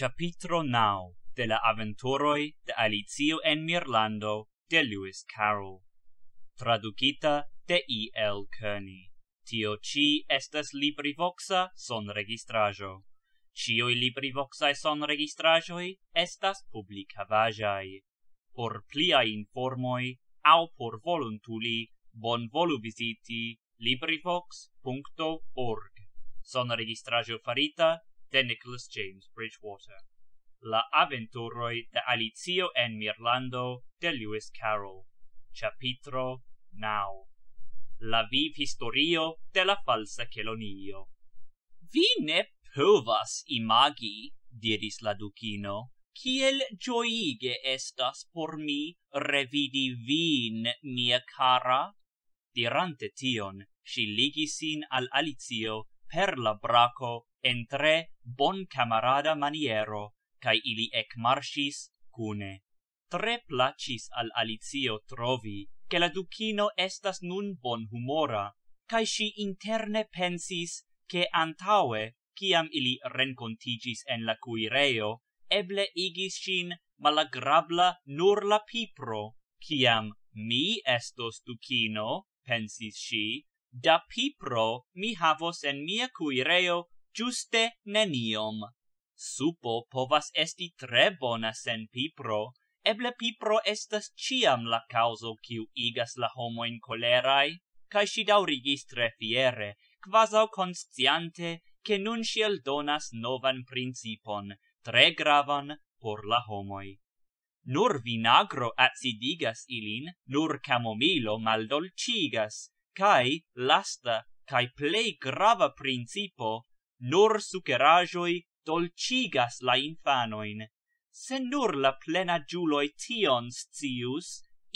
Capitro NAU de la Aventuroi de ALIZIO en Mirlando de Lewis Carroll Traducita de I. L. Kearney Tio ci estas LibriVoxa son registrajo Cioi LIBRIVOXAI son registrajoi estas publicavajai Por pliai informoi au por voluntuli bon volu visiti LibriVox.org Son registrajo farita de Nicholas James Bridgewater. La aventuroi de en Mirlando de Lewis Carroll. Chapitro Now. La viv historio de la falsa Kelonio. Vi ne povas imagi, diris la ducino, kiel gioige estas por mi revidi vin, mia cara? Dirante tion, si ligisin al Alizio per la braco en tre bon camarada maniero, cae ili ec marsis cune. Tre placis al alizio trovi, che la ducino estas nun bon humora, cae si interne pensis, che antaue, ciam ili rencontigis en la cuireo, eble igis sin malagrabla nur la pipro, ciam mi estos ducino, pensis si, da pipro mi havos en mia cuireo juste neniom. Supo povas esti tre bona sen pipro, eble pipro estas ciam la causo kiu igas la homo in colerae, cae si daurigis tre fiere, quasau consciante, che nun sciel donas novan principon, tre gravan, por la homoi. Nur vinagro atsidigas ilin, nur camomilo maldolcigas, cae, lasta, cae plei grava principo, nur sucerajoi dolcigas la infanoin se nur la plena giuloi tion stius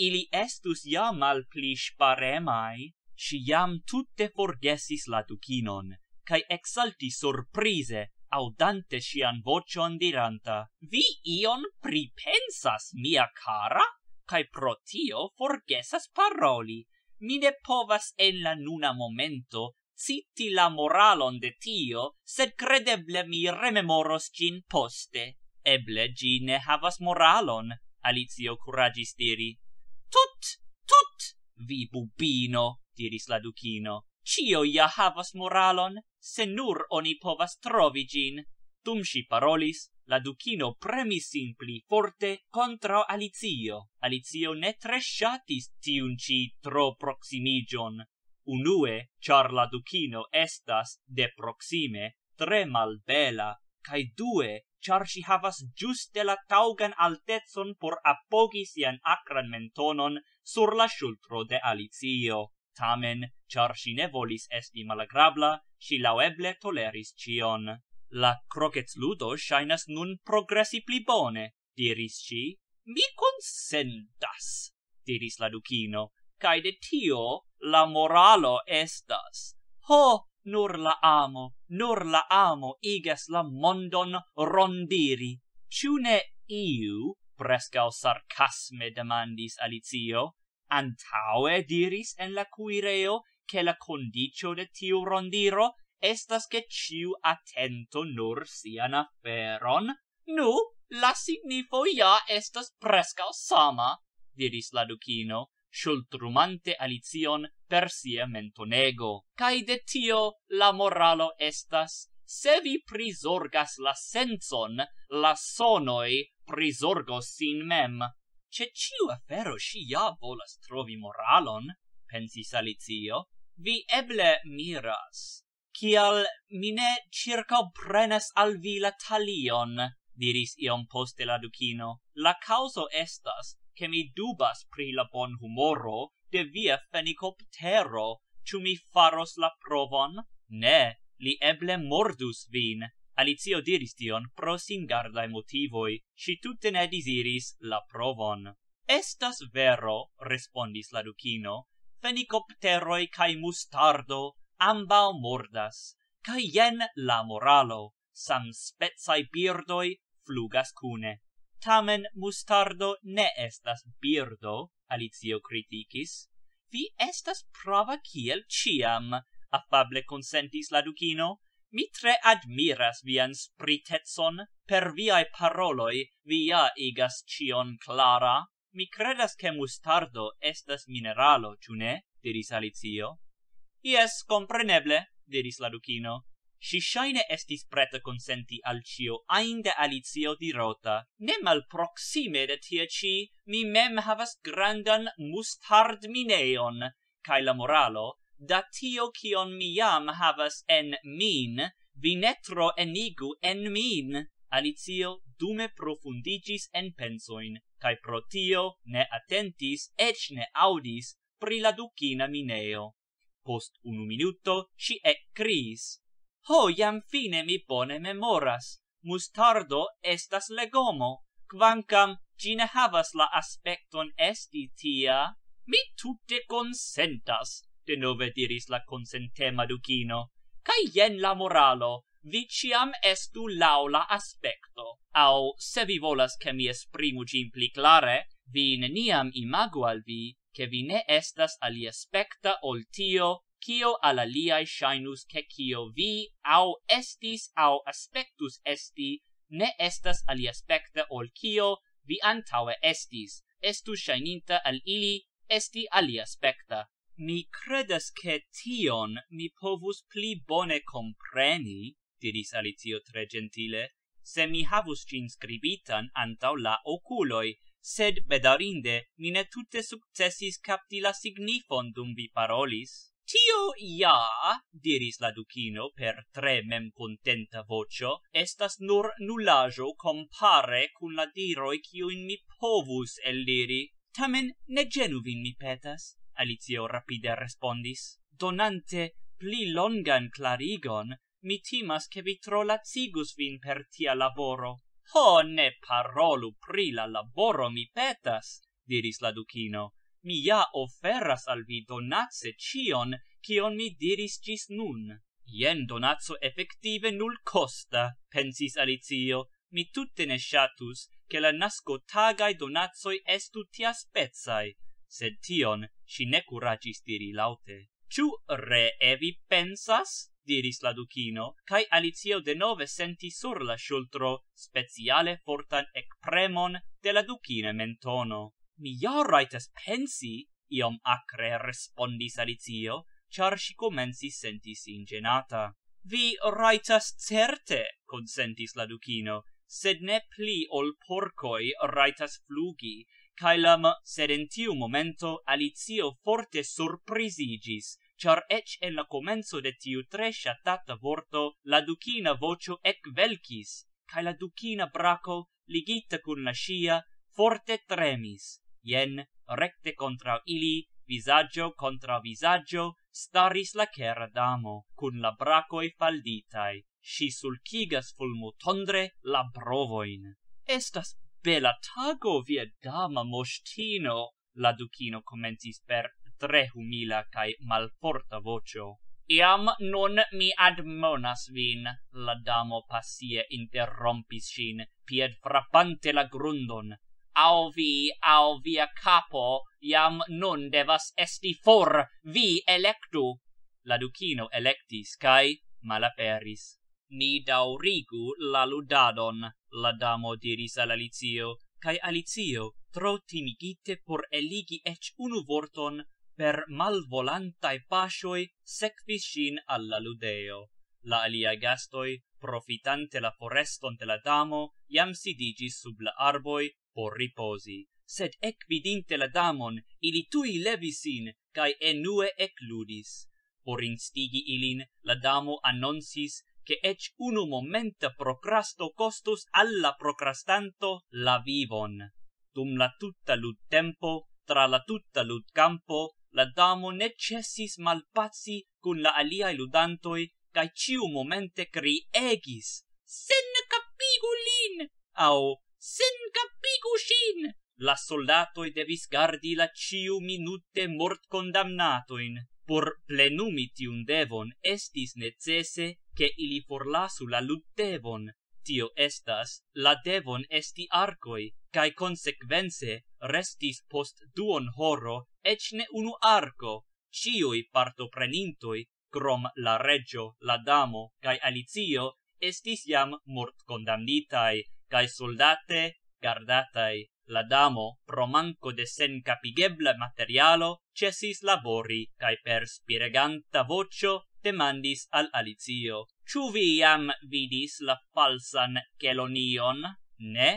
ili estus ia mal plis pare mai si jam tutte forgesis la ducinon, kai exalti sorprise audante sian vocion diranta vi ion pripensas mia cara kai pro tio forgesas paroli mi ne povas en la nuna momento Citi la moralon de tio, sed credeble mi rememoros gin poste. Eble gi ne havas moralon, Alizio curagis diri. Tut, tut, vi bubino, diris la ducino. Cio ia havas moralon, se nur oni povas trovi gin. Tum si parolis, la ducino premis simpli forte contra Alizio. Alizio ne tresciatis tiun ci tro proximigion. Unue, char la ducino estas, de proxime, tre mal bela, cae due, char si havas giuste la taugan altezon por apogi sian acran mentonon sur la shultro de alizio. Tamen, char si ne volis esti malagrabla, si laueble toleris cion. La croquets ludo shainas nun progressi pli bone, diris si, mi consentas, diris la ducino, cae de tio, la moralo estas ho nur la amo nur la amo igas la mondon rondiri ne iu prescal sarcasme demandis alizio antaue diris en la cuireo che la condicio de tiu rondiro estas che ciu attento nur sian afferon nu la signifo ja estas prescal sama diris la ducino sult rumante alizion per sia mentonego. Cai de tio la moralo estas, se vi prisorgas la senson, la sonoi prisorgos sin mem. Ce ciu afero si ja volas trovi moralon, pensis alizio, vi eble miras. Cial mine circa prenes al vi la talion, diris iom poste la ducino. La causo estas, che mi dubas pri la bon humoro de via fenicoptero, tu mi faros la provon? Ne, li eble mordus vin. Alicio diris tion pro singardae motivoi, si tutte ne disiris la provon. Estas vero, respondis la ducino, fenicopteroi cae mustardo ambao mordas, cae jen la moralo, sam spezae birdoi flugas cune tamen mustardo ne estas birdo, Alicio criticis. Vi estas prava kiel ciam, affable consentis la ducino. Mi tre admiras vian spritetson, per viae paroloi via igas cion clara. Mi credas che mustardo estas mineralo, cune, diris Alicio. Ies, compreneble, diris la ducino, si shine est preta consenti al cio ainde alizio di rota ne mal proxime de tiaci mi mem havas grandan mustard mineon kai la moralo da tio cion mi jam havas en min vinetro enigu en min alizio dume profundigis en pensoin kai pro tio ne attentis ec ne audis pri la ducina mineo post un minuto ci e cris ho iam fine mi bone memoras, mustardo estas legomo, quancam cine havas la aspecton esti tia, mi tutte consentas, de nove diris la consentema ducino, Ca jen la moralo, viciam estu laula aspecto, au se vi volas che mi esprimu gin pli clare, vi neniam imago al vi, che vi ne estas ali aspecta ol tio, kio al aliae shainus che kio vi au estis au aspectus esti ne estas ali aspecta ol kio vi antaue estis estu shaininta al ili esti ali aspecta mi credas che tion mi povus pli bone compreni diris alicio tre gentile se mi havus cin scribitan antau la oculoi sed bedarinde mine tutte successis capti la signifon dum vi parolis Tio ja, diris la ducino per tre mem contenta vocio, estas nur nullajo compare cun la diroi ciuin mi povus eliri. Tamen ne genuvin mi petas, alizio rapide respondis. Donante pli longan clarigon, mi timas che vi tro lazigus vin per tia laboro. Ho ne parolu pri la laboro mi petas, diris la ducino, mi ja offeras al vi donatse cion, cion mi diris gis nun. Ien donatso effective nul costa, pensis Alizio, mi tutte ne shatus, che la nasco tagai donatsoi estu tia pezzai. Sed tion, si ne curagis diri laute. Ciu re evi pensas? diris la ducino, cai Alizio de nove senti sur la sciultro speciale fortan ecpremon de la ducine mentono mi ja raitas pensi, iom acre respondis Alicio, char si comensi sentis ingenata. Vi raitas certe, consentis la ducino, sed ne pli ol porcoi raitas flugi, caelam, sed in tiu momento Alizio forte surprisigis, char ec en la comenzo de tiu tre shatata vorto la ducina vocio ec velcis, cae la ducina braco, ligita cun la scia, forte tremis jen recte contra ili, visaggio contra visaggio, staris la cera damo, cun la bracoi falditai, si sulcigas fulmo tondre la brovoin. Estas bela tago, via dama moshtino, la ducino commentis per tre humila cae malforta vocio. Iam nun mi admonas vin, la damo passie interrompis sin, pied frappante la grundon, au vi au via capo iam non devas esti for vi electu la ducino electi sky malaperis ni daurigu la ludadon la damo di risa la lizio kai alizio tro timigite gite por eligi ech unu vorton per mal volanta e pashoi sec alla ludeo la alia gastoi profitante la foreston de la damo iam si sub la arboi por riposi sed ec vidinte la damon ili tui levisin cae enue ec ludis por instigi ilin la damo annonsis che ec uno momenta procrasto costus alla procrastanto la vivon dum la tutta lud tempo tra la tutta lud campo la damo ne cessis cun la alia ludantoi, cae ciu momente crie sen capigulin au sin capigu shin la soldato i devis gardi la ciu minute mort condannato in por plenumiti un devon estis NECESE, che ili forlasu la luttevon tio estas la devon esti arcoi kai consequence restis post duon horro NE unu arco ciu parto prenintoi crom la regio la damo kai alizio estis iam mort CONDAMNITAI, cae soldate, gardatai, la damo, pro manco de sen capigebla materialo, cesis labori, cae per spireganta vocio, demandis al alizio, «Ciu vi iam vidis la falsan chelonion?» «Ne»,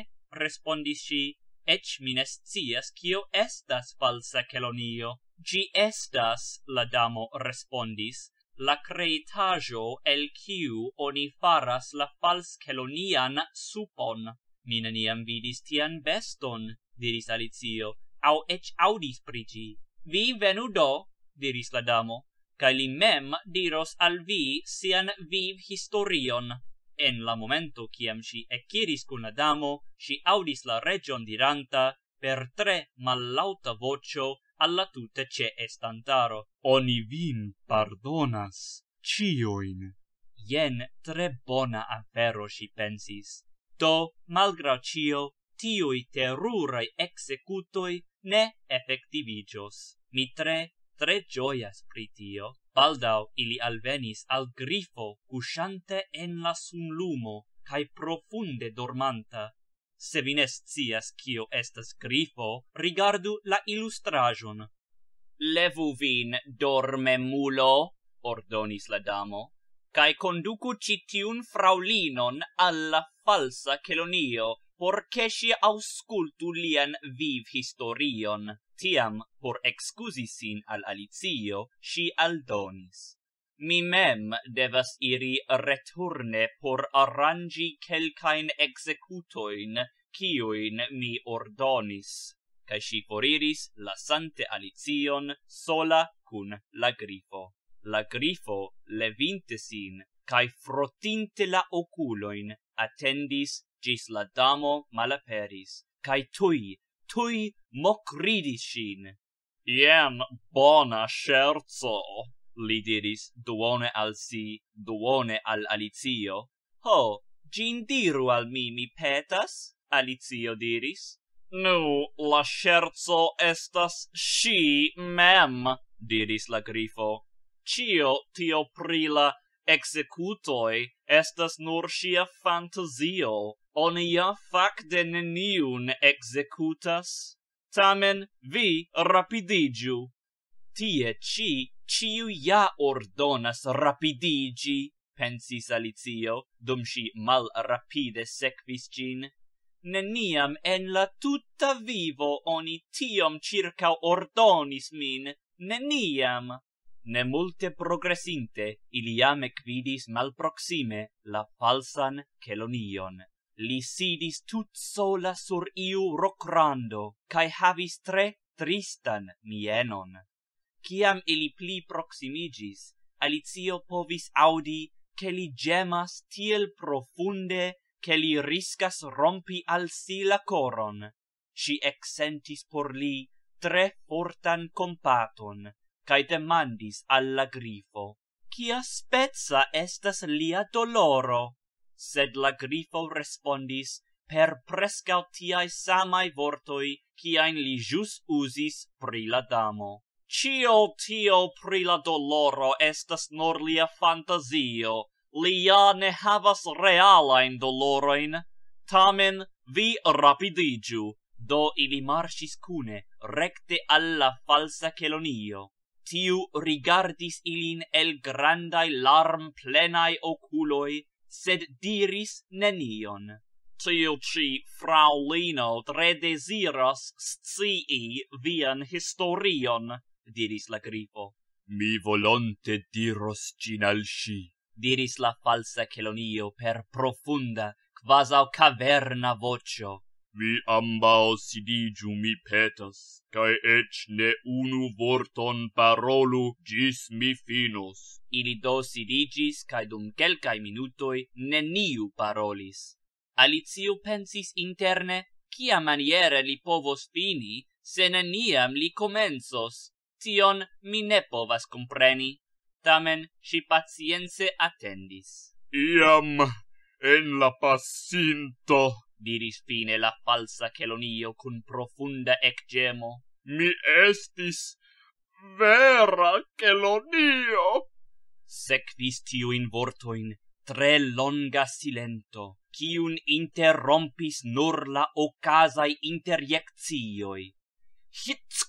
respondis si, «ec mines cias cio estas falsa chelonio». «Gi estas», la damo respondis, la creitajo el quiu oni faras la falskelonian supon. Mi neniam vidis tian beston, diris Alizio, au ec audis prigi. Vi venu do, diris la damo, ca li mem diros al vi sian viv historion. En la momento ciam si eciris cun la damo, si audis la region diranta, per tre mallauta vocio, alla tutte ce estantaro, Oni vin pardonas, cioin. Ien tre bona afero si pensis. Do, malgra cio, tioi terurai executoi ne effectivigios. Mi tre, tre gioias pritio. Baldau ili alvenis al grifo cusciante en la sun lumo, cae profunde dormanta se vi nescias cio estas grifo, rigardu la illustrajun. Levu vin, dorme mulo, ordonis la damo, cae conducu citiun fraulinon alla falsa celonio, por che si auscultu lian viv historion. Tiam, por excusi sin al alizio, si aldonis mi mem devas iri returne por arrangi quelcain executoin, cioin mi ordonis. ca si foriris la sante alizion sola cun la grifo. La grifo levintesin, cae frotinte la oculoin, attendis gis la damo malaperis, cae tui, tui mocridis sin. Iem bona scherzo! li diris duone al si, duone al Alizio. Ho, gin diru al mi, mi petas? Alizio diris. Nu, la scherzo estas si mem, diris la grifo. Cio tio prila executoi estas nur sia fantasio. Oni ja fac de neniun executas. Tamen vi rapidigiu tie ci ciu ja ordonas rapidigi, pensis Alicio, dum si mal rapide sequis cin, neniam en la tutta vivo oni tiom circa ordonis min, neniam. Ne multe progresinte, iliam ecvidis vidis mal proxime la falsan celonion. Li sidis tut sola sur iu rocrando, cae havis tre tristan mienon. Ciam ili pli proximigis, Alicio povis audi che li gemas tiel profunde che li riscas rompi al si la coron. Si exentis por li tre fortan compaton, cae demandis alla grifo, Cia spezza estas lia doloro? Sed la grifo respondis per prescal tiae samae vortoi, ciaen li jus usis pri la damo. Cio tio pri la doloro estas nor lia fantasio, li ja ne havas realain doloroin, tamen vi rapidigiu, do ili marcis cune recte alla falsa celonio. Tiu rigardis ilin el grandai larm plenai oculoi, sed diris nenion. Tiu ci fraulino tre desiras sciii vian historion, diris la grifo. Mi volonte diros cin al sci. Diris la falsa chelonio per profunda, quasau caverna vocio. Vi ambao sidigiu mi petas, cae ec ne unu vorton parolu gis mi finos. Ili do sidigis, cae dum quelcae minutoi neniu parolis. Alizio pensis interne, cia maniere li povos fini, se neniam li comensos tion mi ne povas compreni. Tamen si patiense attendis. Iam, en la passinto, diris fine la falsa chelonio cun profunda ecgemo, mi estis vera chelonio. Sequis tiu in vortoin tre longa silento, ciun interrompis nur la ocasai interiectioi. Hitz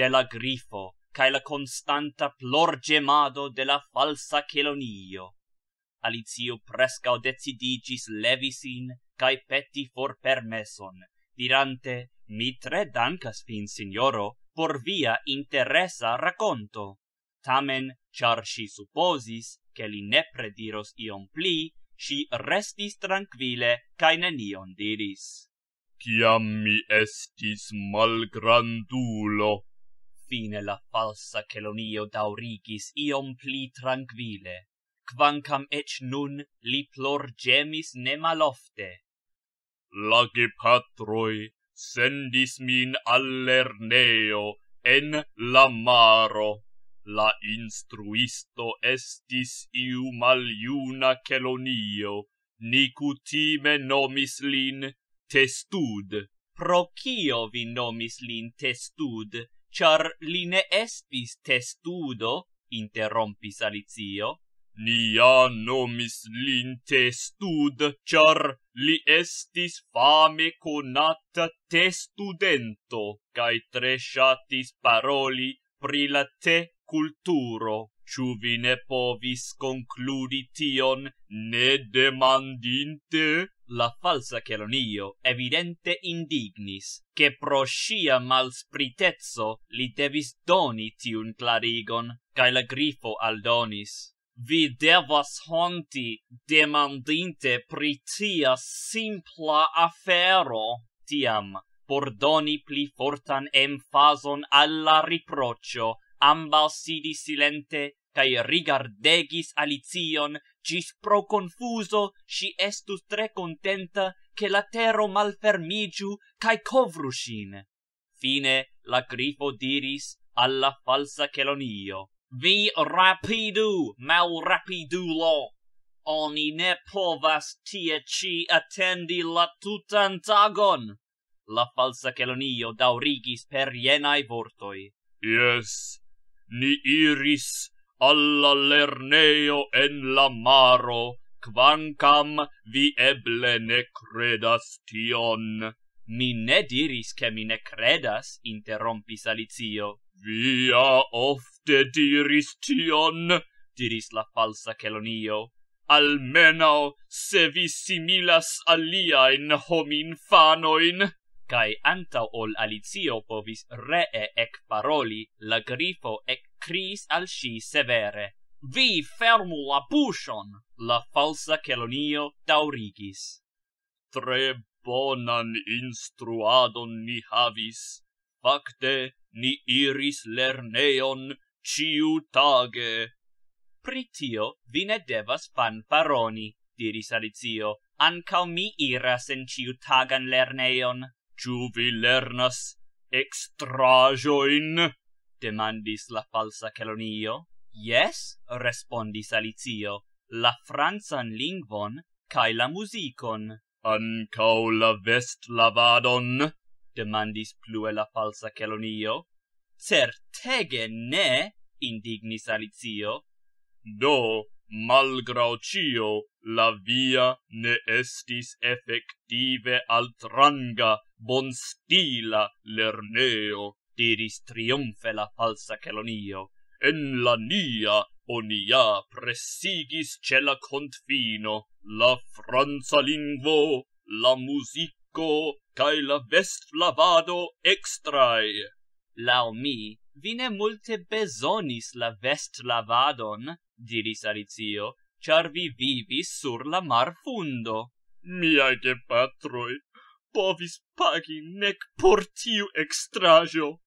de la grifo cae la constanta plor gemado de la falsa chelonio. Alizio prescao decidigis levisin, cae peti for permeson, dirante, mi tre dankas fin, signoro, por via interesa raconto. Tamen, char si supposis, che li ne prediros iom pli, si restis tranquille, cae nenion diris quam mi estis mal grandulo fine la falsa celonio daurigis iom pli tranquile quancam et nun li plor gemis ne malofte lagi patroi sendis min allerneo en la maro la instruisto estis iu celonio, kelonio Nicutime nomis lin testud. Pro cio vi nomis lin testud? Char li ne estis testudo? Interrompis Alizio. Nia nomis lin testud, char li estis fame conata testudento, cae tre shatis paroli pri la te culturo. Ciu vi ne povis concludi tion, ne demandinte? la falsa Chelonio evidente indignis, che pro scia malspritezzo li devis doni tiun clarigon, cae la grifo aldonis. Vi devas honti demandinte pritia simpla afero, tiam, por doni pli fortan emfason alla riprocio, ambal sidi silente, cae rigardegis alicion, gis pro confuso si estus tre contenta che la terra mal fermigiu cae covrusin. Fine la grifo diris alla falsa celonio. Vi rapidu, mal rapidu lo! Oni ne povas tie ci attendi la tutan tagon! La falsa celonio daurigis per jenae vortoi. Yes, ni iris Alla lerneo en la maro, quancam vi eble ne credas tion. Mi ne diris che mi ne credas, interrompis Alizio. Via ofte diris tion, diris la falsa Kelonio. Almeno se vi similas aliaen homin fanoin cae antau ol alizio povis ree ec paroli, la grifo ec cris al si severe. Vi fermu la pusion! La falsa celonio taurigis. Tre bonan instruadon ni havis, facte ni iris lerneion ciu tage. Pritio vine devas fan faroni, diris alizio, Ancau mi iras en ciu tagan lerneion ju vi lernas extrajoin? Demandis la falsa Celonio. Yes, respondis Alizio, la franzan lingvon cae la musicon. Ancao la vest lavadon? Demandis plue la falsa Celonio. Certege ne, indignis Alizio. Do, malgrau cio, la via ne estis effective altranga, bon stila lerneo, diris triumfe la falsa Celonio. En la nia onia presigis ce la confino, la franza lingvo, la musico, cae la vest lavado extrae. Lau mi, vi ne multe besonis la vest lavadon, diris Alicio, char vi vivis sur la mar fundo. Miai che patroi, povis pagi nec por tiu extrajo,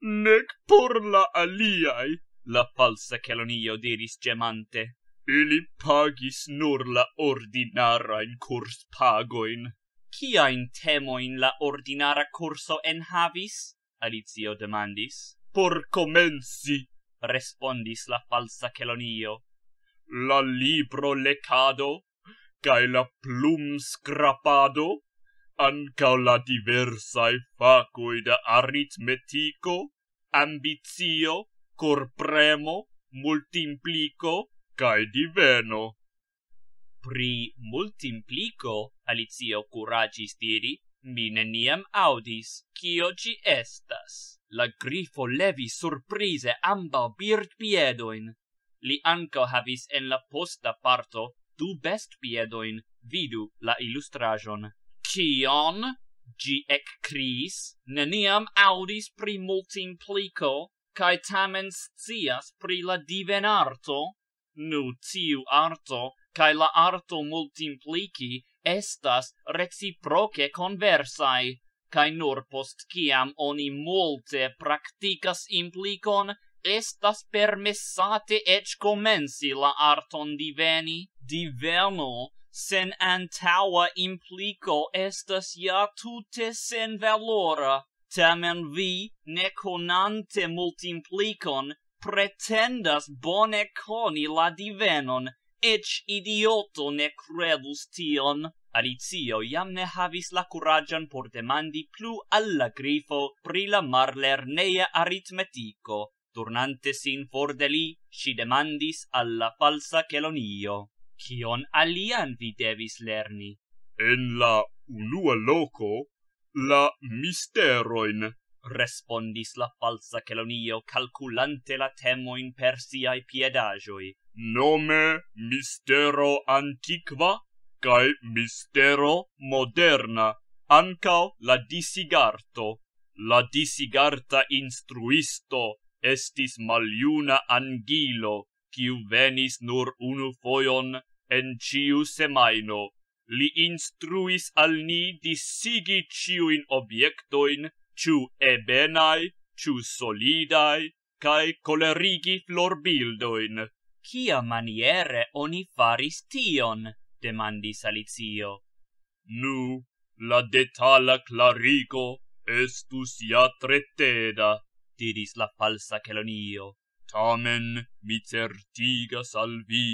nec por la aliai, la falsa Celonio diris gemante. Ili pagis nur la ordinara in curs pagoin. Cia in temo in la ordinara curso en havis? Alizio demandis. Por comensi, respondis la falsa Celonio. La libro lecado, cae la plum scrapado, anca la diversae FACUI da aritmetico, ambizio, corpremo, multimplico, cae diveno. Pri multimplico, Alizio curagis diri, MI niam audis, cio ci estas la grifo levi surprise amba birt piedoin li anco havis en la posta parto du best piedoin vidu la illustrajon Cion, gi ec cris neniam audis pri multimplico cae tamen scias pri la diven arto nu tiu arto cae la arto multimplici estas reciproce conversae cae nur post ciam oni multe practicas implicon, estas permessate ec comensi la arton diveni, Diveno, sen antaua implico estas ja tute sen valora, tamen vi, ne conante pretendas bone coni la divenon, ec idioto ne credus tion. Alizio iam ne havis la curagian por demandi plu alla grifo pri la marlerneia aritmetico. Turnante sin for de li, si demandis alla falsa chelonio. Cion alian vi devis lerni? En la unua loco, la misteroin, respondis la falsa chelonio calculante la temoin per siai piedagioi. Nome mistero antiqua? cae mistero moderna, ancao la disigarto. La disigarta instruisto estis maliuna angilo, ciu venis nur unu foion en ciu semaino. Li instruis al ni disigi ciuin obiectoin, ciu ebenai, ciu solidai, cae colerigi florbildoin. Cia maniere oni faris tion? demandis Alicio. Nu, la detala clarigo estus ia treteda, diris la falsa Celonio. Tamen mi certigas al vi,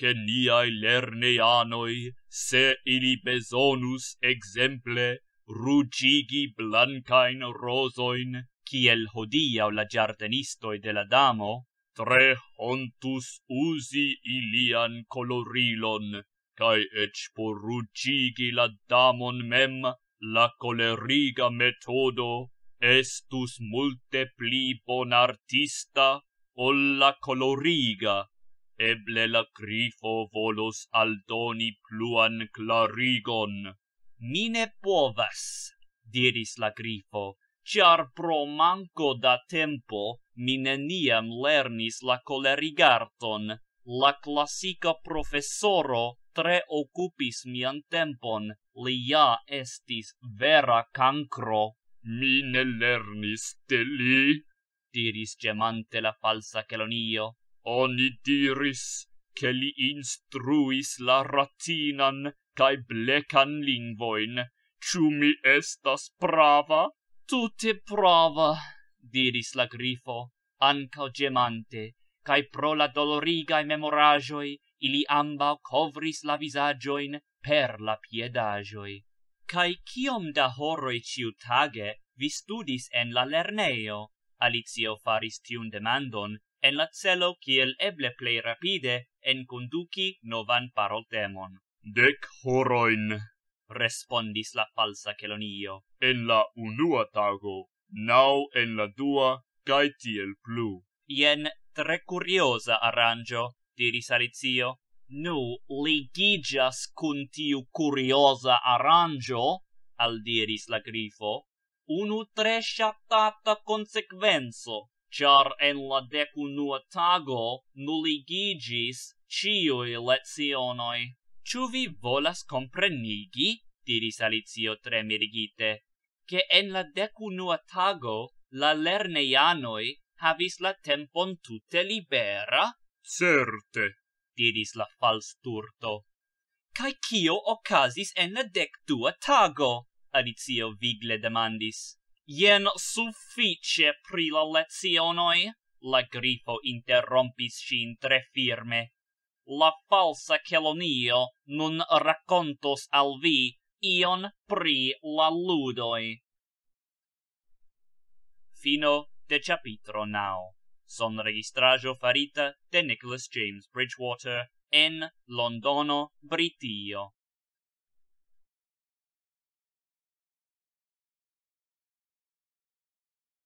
che niai lerneianoi, se ili besonus exemple, rugigi blancain rosoin, ciel hodiau la giardenistoi de la damo, tre hontus usi ilian colorilon cae ec por la damon mem la coleriga metodo estus multe pli bon artista ol la coloriga eble la grifo volos aldoni pluan clarigon mine povas diris la grifo char pro manco da tempo mi niem lernis la colerigarton La classica professoro tre occupis mian tempon, li ja estis vera cancro. Mi ne lernis de li, diris gemante la falsa Celonio. Oni diris, che li instruis la ratinan cae blecan lingvoin. Ciu mi estas prava? Tutte prava, diris la grifo, ancao gemante, cae pro la doloriga e memoragioi, ili amba covris la visagioin per la piedagioi. Cae cium da horoi ciu tage vi studis en la lerneio? Alizio faris tiun demandon, en la celo ciel eble plei rapide, en conduci novan PAROLTEMON. Dec horoin, respondis la falsa celonio, en la unua tago, nau en la dua, TIEL plu. Ien tre curiosa arrangio, diris Alizio. Nu, ligigas cun tiu curiosa arrangio, al diris la grifo, unu tre shatata consequenso, char en la decunua tago nuligigis cioi lezionoi. Ciu vi volas comprenigi, diris Alizio tre mirigite, che en la decunua tago la lerneianoi havis la tempon tutte libera? Certe, diris la fals turto. Cai CHIO ocasis en la dec dua tago? Adizio vigle demandis. Ien suffice pri la lezionoi? La grifo interrompis sin tre firme. La falsa CHELONIO nun racontos al vi ion pri la ludoi. Fino de chapitro naŭ, son registraĵo farita de Nicholas James Bridgewater en Londono, Britio.